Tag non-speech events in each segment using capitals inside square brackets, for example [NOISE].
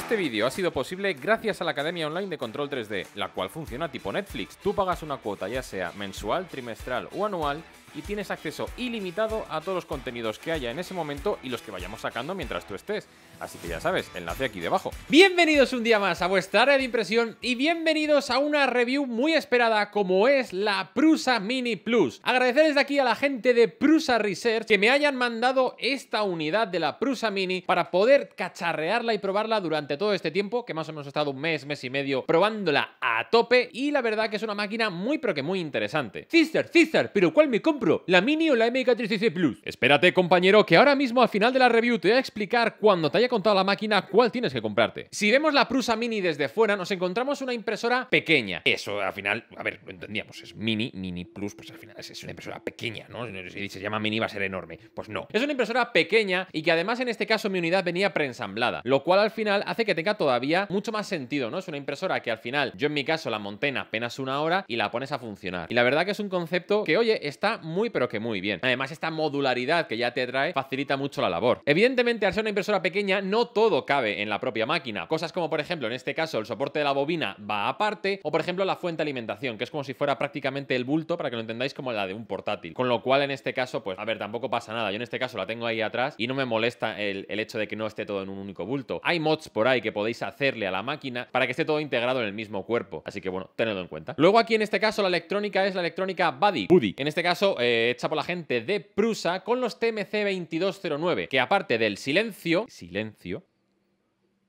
Este vídeo ha sido posible gracias a la Academia Online de Control 3D, la cual funciona tipo Netflix. Tú pagas una cuota ya sea mensual, trimestral o anual y tienes acceso ilimitado a todos los contenidos que haya en ese momento y los que vayamos sacando mientras tú estés. Así que ya sabes, enlace aquí debajo. Bienvenidos un día más a vuestra área de impresión y bienvenidos a una review muy esperada como es la Prusa Mini Plus. Agradecer desde aquí a la gente de Prusa Research que me hayan mandado esta unidad de la Prusa Mini para poder cacharrearla y probarla durante todo este tiempo, que más o menos he estado un mes, mes y medio probándola a tope y la verdad que es una máquina muy pero que muy interesante. Cister, Cister, pero ¿cuál mi ¿La Mini o la MK316 Plus? Espérate, compañero, que ahora mismo al final de la review te voy a explicar cuando te haya contado la máquina cuál tienes que comprarte. Si vemos la Prusa Mini desde fuera, nos encontramos una impresora pequeña. Eso, al final, a ver, lo entendíamos, pues es Mini, Mini Plus, pues al final es una impresora pequeña, ¿no? Si se llama Mini va a ser enorme. Pues no. Es una impresora pequeña y que además en este caso mi unidad venía preensamblada, lo cual al final hace que tenga todavía mucho más sentido, ¿no? Es una impresora que al final, yo en mi caso la monté en apenas una hora y la pones a funcionar. Y la verdad que es un concepto que, oye, está muy pero que muy bien. Además, esta modularidad que ya te trae facilita mucho la labor. Evidentemente, al ser una impresora pequeña, no todo cabe en la propia máquina. Cosas como, por ejemplo, en este caso, el soporte de la bobina va aparte, o por ejemplo, la fuente de alimentación, que es como si fuera prácticamente el bulto, para que lo entendáis, como la de un portátil. Con lo cual, en este caso, pues, a ver, tampoco pasa nada. Yo en este caso la tengo ahí atrás y no me molesta el, hecho de que no esté todo en un único bulto. Hay mods por ahí que podéis hacerle a la máquina para que esté todo integrado en el mismo cuerpo. Así que, bueno, tenedlo en cuenta. Luego aquí, en este caso, la electrónica es la electrónica Buddy. Buddy. En este caso, eh, hecha por la gente de Prusa con los TMC 2209, que aparte del silencio, silencio,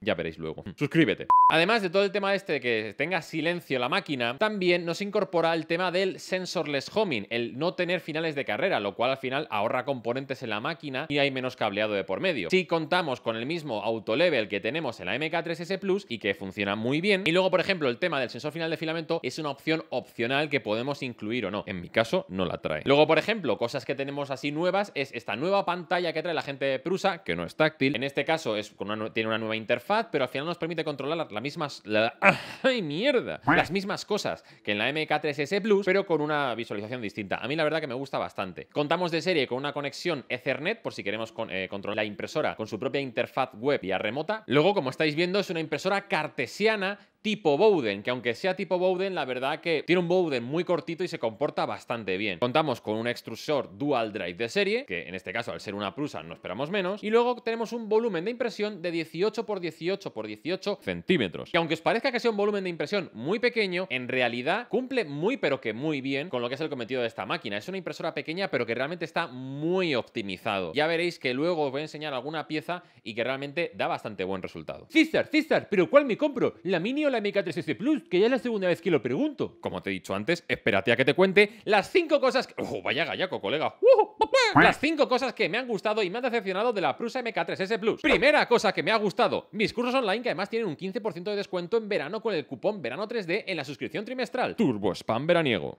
ya veréis luego. Suscríbete. Además de todo el tema este de que tenga silencio la máquina, también nos incorpora el tema del sensorless homing, el no tener finales de carrera, lo cual al final ahorra componentes en la máquina y hay menos cableado de por medio. Si contamos con el mismo auto-level que tenemos en la MK3S Plus y que funciona muy bien, y luego por ejemplo el tema del sensor final de filamento es una opción opcional que podemos incluir o no. En mi caso no la trae. Luego por ejemplo, cosas que tenemos así nuevas es esta nueva pantalla que trae la gente de Prusa, que no es táctil. En este caso es tiene una nueva interfaz pero al final nos permite controlar las mismas... [LAUGHS] ¡Ay, mierda! Las mismas cosas que en la MK3S Plus, pero con una visualización distinta. A mí la verdad que me gusta bastante. Contamos de serie con una conexión Ethernet, por si queremos eh, controlar la impresora con su propia interfaz web y a remota. Luego, como estáis viendo, es una impresora cartesiana tipo Bowden, que aunque sea tipo Bowden, la verdad que tiene un Bowden muy cortito y se comporta bastante bien. Contamos con un extrusor dual drive de serie, que en este caso al ser una prusa no esperamos menos, y luego tenemos un volumen de impresión de 18 x 18 x 18 centímetros, que aunque os parezca que sea un volumen de impresión muy pequeño, en realidad cumple muy pero que muy bien con lo que es el cometido de esta máquina. Es una impresora pequeña pero que realmente está muy optimizado. Ya veréis que luego os voy a enseñar alguna pieza y que realmente da bastante buen resultado. Cister, Cister, pero ¿cuál me compro? ¿La Mini la MK3S Plus? Que ya es la segunda vez que lo pregunto. Como te he dicho antes, espérate a que te cuente las cinco cosas que... ¡Oh, vaya gallaco, colega! ¡Uh, uh, uh! Las cinco cosas que me han gustado y me han decepcionado de la Prusa MK3S Plus. Primera cosa que me ha gustado, mis cursos online que además tienen un 15% de descuento en verano con el cupón verano 3D en la suscripción trimestral. Turbo Spam Veraniego.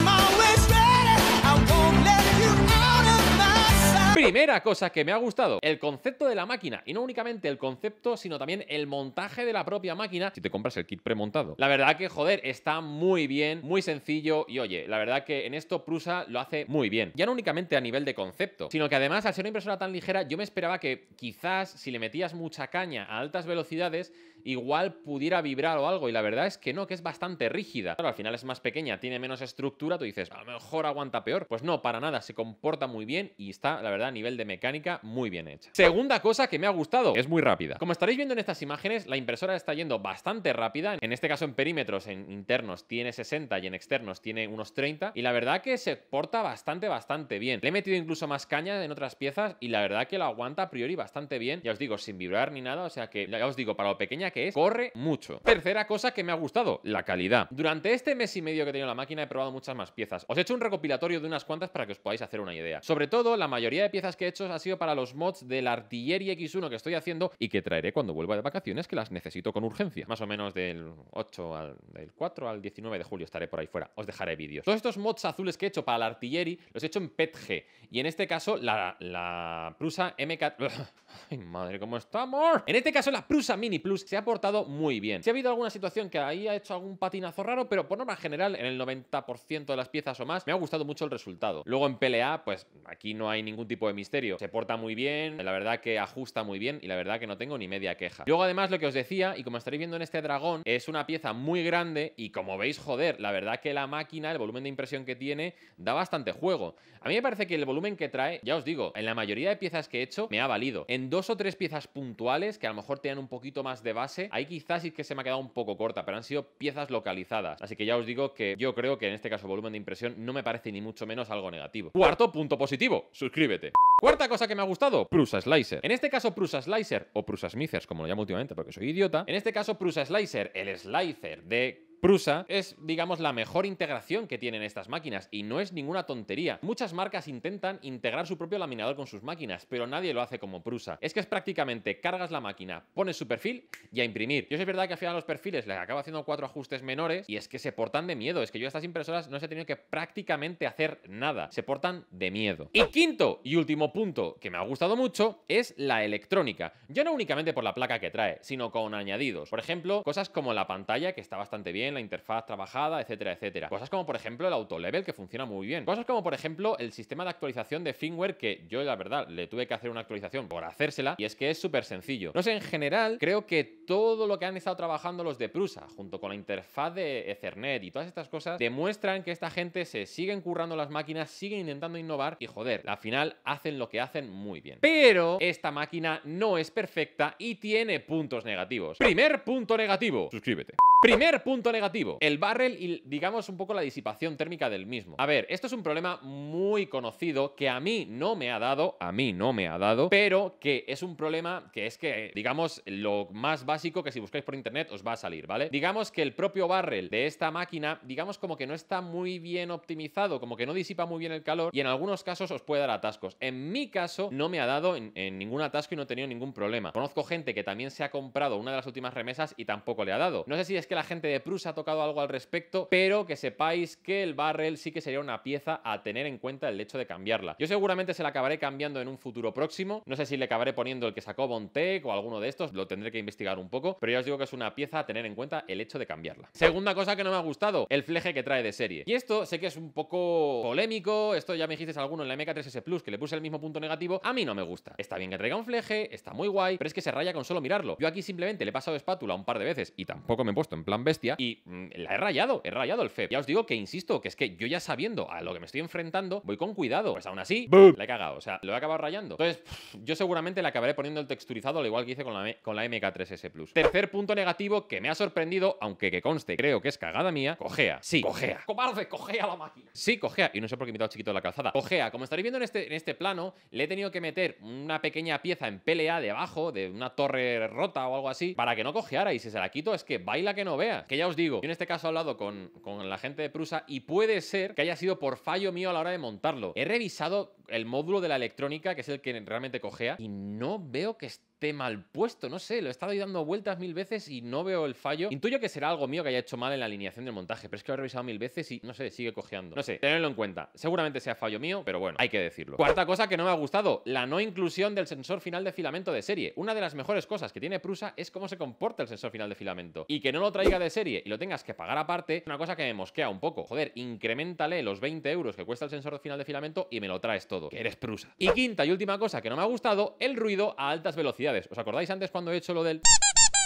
Primera cosa que me ha gustado, el concepto de la máquina. Y no únicamente el concepto, sino también el montaje de la propia máquina si te compras el kit premontado. La verdad que, joder, está muy bien, muy sencillo y oye, la verdad que en esto Prusa lo hace muy bien. Ya no únicamente a nivel de concepto, sino que además al ser una impresora tan ligera, yo me esperaba que quizás si le metías mucha caña a altas velocidades, igual pudiera vibrar o algo. Y la verdad es que no, que es bastante rígida. Claro, al final es más pequeña, tiene menos estructura, tú dices, a lo mejor aguanta peor. Pues no, para nada, se comporta muy bien y está, la verdad, a nivel de mecánica, muy bien hecha. Segunda cosa que me ha gustado, es muy rápida. Como estaréis viendo en estas imágenes, la impresora está yendo bastante rápida. En este caso, en perímetros, en internos tiene 60 y en externos tiene unos 30. Y la verdad que se porta bastante, bastante bien. Le he metido incluso más caña en otras piezas y la verdad que la aguanta a priori bastante bien. Ya os digo, sin vibrar ni nada, o sea que, ya os digo, para lo pequeña que es, corre mucho. Tercera cosa que me ha gustado, la calidad. Durante este mes y medio que he tenido la máquina he probado muchas más piezas. Os he hecho un recopilatorio de unas cuantas para que os podáis hacer una idea. Sobre todo, la mayoría de piezas que he hecho ha sido para los mods del la Artillery X1 que estoy haciendo y que traeré cuando vuelva de vacaciones, que las necesito con urgencia. Más o menos del 8 al del 4 al 19 de julio estaré por ahí fuera. Os dejaré vídeos. Todos estos mods azules que he hecho para la Artillery los he hecho en PETG. Y en este caso, la, la Prusa MK... [LAUGHS] ¡Ay, madre, cómo amor? En este caso, la Prusa Mini Plus se ha ha portado muy bien. Si ha habido alguna situación que ahí ha hecho algún patinazo raro, pero por norma general, en el 90% de las piezas o más, me ha gustado mucho el resultado. Luego en pelea pues aquí no hay ningún tipo de misterio. Se porta muy bien, la verdad que ajusta muy bien y la verdad que no tengo ni media queja. Luego además lo que os decía, y como estaréis viendo en este dragón, es una pieza muy grande y como veis, joder, la verdad que la máquina, el volumen de impresión que tiene, da bastante juego. A mí me parece que el volumen que trae, ya os digo, en la mayoría de piezas que he hecho, me ha valido. En dos o tres piezas puntuales, que a lo mejor tengan un poquito más de base, hay ahí quizás sí que se me ha quedado un poco corta, pero han sido piezas localizadas. Así que ya os digo que yo creo que en este caso volumen de impresión no me parece ni mucho menos algo negativo. Cuarto punto positivo, suscríbete. Cuarta cosa que me ha gustado, Prusa Slicer. En este caso, Prusa Slicer, o Prusa Smithers, como lo llamo últimamente porque soy idiota, en este caso, Prusa Slicer, el slicer de prusa es, digamos, la mejor integración que tienen estas máquinas y no es ninguna tontería. Muchas marcas intentan integrar su propio laminador con sus máquinas, pero nadie lo hace como prusa. Es que es prácticamente cargas la máquina, pones su perfil y a imprimir. Yo es verdad que al final los perfiles les acabo haciendo cuatro ajustes menores y es que se portan de miedo. Es que yo a estas impresoras no se he tenido que prácticamente hacer nada. Se portan de miedo. Y quinto y último punto que me ha gustado mucho es la electrónica. Ya no únicamente por la placa que trae, sino con añadidos. Por ejemplo, cosas como la pantalla que está bastante bien la interfaz trabajada, etcétera, etcétera. Cosas como, por ejemplo, el auto-level, que funciona muy bien. Cosas como, por ejemplo, el sistema de actualización de firmware, que yo, la verdad, le tuve que hacer una actualización por hacérsela, y es que es súper sencillo. No sé, en general, creo que todo lo que han estado trabajando los de Prusa, junto con la interfaz de Ethernet y todas estas cosas, demuestran que esta gente se sigue currando las máquinas, siguen intentando innovar, y joder, al final hacen lo que hacen muy bien. Pero esta máquina no es perfecta y tiene puntos negativos. Primer punto negativo, suscríbete. Primer punto negativo, el barrel y digamos un poco la disipación térmica del mismo. A ver, esto es un problema muy conocido que a mí no me ha dado, a mí no me ha dado, pero que es un problema que es que, digamos, lo más básico que si buscáis por internet os va a salir, ¿vale? Digamos que el propio barrel de esta máquina, digamos como que no está muy bien optimizado, como que no disipa muy bien el calor y en algunos casos os puede dar atascos. En mi caso no me ha dado en, ningún atasco y no he tenido ningún problema. Conozco gente que también se ha comprado una de las últimas remesas y tampoco le ha dado. No sé si es que la gente de Prusa ha tocado algo al respecto, pero que sepáis que el barrel sí que sería una pieza a tener en cuenta el hecho de cambiarla. Yo seguramente se la acabaré cambiando en un futuro próximo. No sé si le acabaré poniendo el que sacó Bontech o alguno de estos, lo tendré que investigar un poco, pero ya os digo que es una pieza a tener en cuenta el hecho de cambiarla. Segunda cosa que no me ha gustado, el fleje que trae de serie. Y esto sé que es un poco polémico, esto ya me dijiste alguno en la MK3S Plus que le puse el mismo punto negativo, a mí no me gusta. Está bien que traiga un fleje, está muy guay, pero es que se raya con solo mirarlo. Yo aquí simplemente le he pasado espátula un par de veces y tampoco me he puesto en plan bestia y mm, la he rayado, he rayado el FEP. Ya os digo que insisto, que es que yo ya sabiendo a lo que me estoy enfrentando, voy con cuidado. Pues aún así, la he cagado, o sea, lo he acabado rayando. Entonces, yo seguramente le acabaré poniendo el texturizado al igual que hice con la, con la MK3S Plus. Tercer punto negativo que me ha sorprendido, aunque que conste, creo que es cagada mía, cojea. Sí, cogea. Cobarde, cogea la máquina. Sí, cogea. Y no sé por qué he dado chiquito la calzada. Cojea, como estaréis viendo en este, en este plano, le he tenido que meter una pequeña pieza en pelea debajo de una torre rota o algo así para que no cojeara y si se la quito es que baila que no vea. Que ya os digo, yo en este caso he hablado con, con la gente de Prusa y puede ser que haya sido por fallo mío a la hora de montarlo. He revisado el módulo de la electrónica, que es el que realmente cogea, y no veo que esté te mal puesto, no sé, lo he estado dando vueltas mil veces y no veo el fallo. Intuyo que será algo mío que haya hecho mal en la alineación del montaje, pero es que lo he revisado mil veces y no sé, sigue cojeando. No sé, tenerlo en cuenta. Seguramente sea fallo mío, pero bueno, hay que decirlo. Cuarta cosa que no me ha gustado, la no inclusión del sensor final de filamento de serie. Una de las mejores cosas que tiene Prusa es cómo se comporta el sensor final de filamento. Y que no lo traiga de serie y lo tengas que pagar aparte, una cosa que me mosquea un poco. Joder, incrementale los 20 euros que cuesta el sensor final de filamento y me lo traes todo. Que eres Prusa. Y quinta y última cosa que no me ha gustado, el ruido a altas velocidades ¿Os acordáis antes cuando he hecho lo del...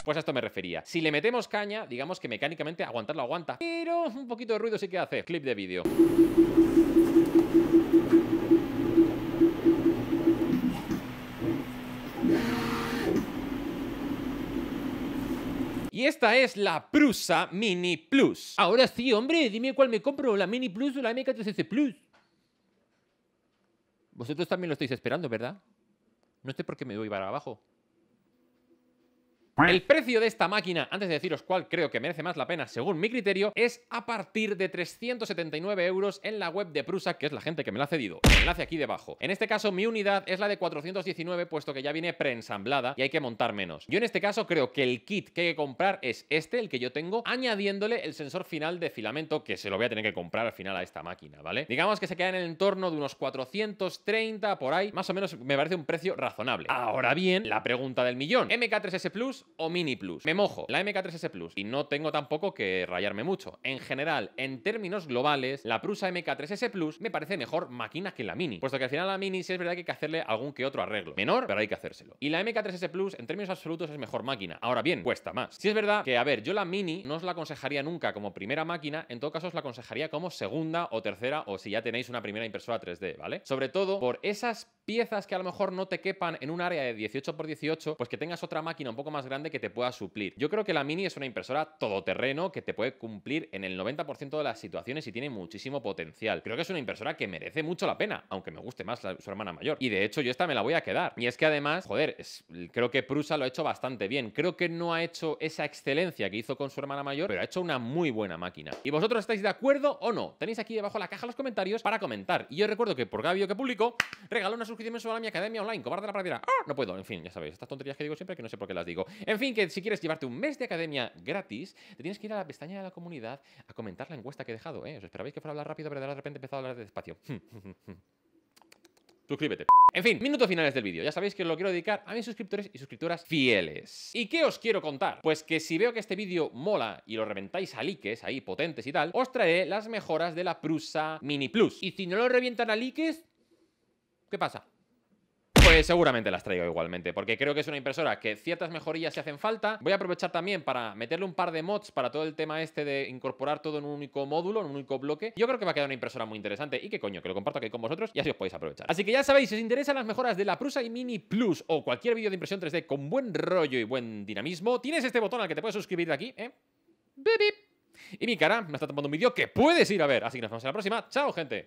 Pues a esto me refería. Si le metemos caña, digamos que mecánicamente aguantarlo aguanta, pero un poquito de ruido sí que hace. Clip de vídeo. Y esta es la Prusa Mini Plus. Ahora sí, hombre, dime cuál me compro, la Mini Plus o la MK3S Plus. Vosotros también lo estáis esperando, ¿verdad? No sé por qué me doy para abajo. El precio de esta máquina, antes de deciros cuál creo que merece más la pena según mi criterio, es a partir de 379 euros en la web de Prusa, que es la gente que me la ha cedido. El enlace aquí debajo. En este caso, mi unidad es la de 419, puesto que ya viene preensamblada y hay que montar menos. Yo en este caso creo que el kit que hay que comprar es este, el que yo tengo, añadiéndole el sensor final de filamento, que se lo voy a tener que comprar al final a esta máquina, ¿vale? Digamos que se queda en el entorno de unos 430 por ahí, más o menos me parece un precio razonable. Ahora bien, la pregunta del millón. MK3S Plus o Mini Plus. Me mojo la MK3S Plus y no tengo tampoco que rayarme mucho. En general, en términos globales, la Prusa MK3S Plus me parece mejor máquina que la Mini, puesto que al final la Mini sí es verdad que hay que hacerle algún que otro arreglo. Menor, pero hay que hacérselo. Y la MK3S Plus, en términos absolutos, es mejor máquina. Ahora bien, cuesta más. Si es verdad que, a ver, yo la Mini no os la aconsejaría nunca como primera máquina, en todo caso os la aconsejaría como segunda o tercera o si ya tenéis una primera impresora 3D, ¿vale? Sobre todo por esas piezas que a lo mejor no te quepan en un área de 18x18, pues que tengas otra máquina un poco más grande que te pueda suplir. Yo creo que la Mini es una impresora todoterreno que te puede cumplir en el 90% de las situaciones y tiene muchísimo potencial. Creo que es una impresora que merece mucho la pena, aunque me guste más su hermana mayor. Y de hecho yo esta me la voy a quedar. Y es que además, joder, creo que Prusa lo ha hecho bastante bien. Creo que no ha hecho esa excelencia que hizo con su hermana mayor, pero ha hecho una muy buena máquina. ¿Y vosotros estáis de acuerdo o no? Tenéis aquí debajo la caja los comentarios para comentar. Y yo recuerdo que por Gabio que publico, regaló una suscribirme solo a mi academia online, cobarde la pradera. ¡Ah! No puedo, en fin, ya sabéis, estas tonterías que digo siempre que no sé por qué las digo. En fin, que si quieres llevarte un mes de academia gratis, te tienes que ir a la pestaña de la comunidad a comentar la encuesta que he dejado, ¿eh? Os esperabais que fuera a hablar rápido, pero de repente he empezado a hablar despacio. Hmm, hmm, hmm, Suscríbete. En fin, minutos finales del vídeo. Ya sabéis que lo quiero dedicar a mis suscriptores y suscriptoras fieles. ¿Y qué os quiero contar? Pues que si veo que este vídeo mola y lo reventáis a likes, ahí potentes y tal, os traeré las mejoras de la Prusa Mini Plus. Y si no lo revientan a likes, ¿Qué pasa? Pues seguramente las traigo igualmente, porque creo que es una impresora que ciertas mejorías se hacen falta. Voy a aprovechar también para meterle un par de mods para todo el tema este de incorporar todo en un único módulo, en un único bloque. Yo creo que va a quedar una impresora muy interesante y que coño, que lo comparto aquí con vosotros y así os podéis aprovechar. Así que ya sabéis, si os interesan las mejoras de la Prusa y Mini Plus o cualquier vídeo de impresión 3D con buen rollo y buen dinamismo, tienes este botón al que te puedes suscribir de aquí, ¿eh? Bip, Y mi cara me está tomando un vídeo que puedes ir a ver. Así que nos vemos en la próxima. ¡Chao, gente!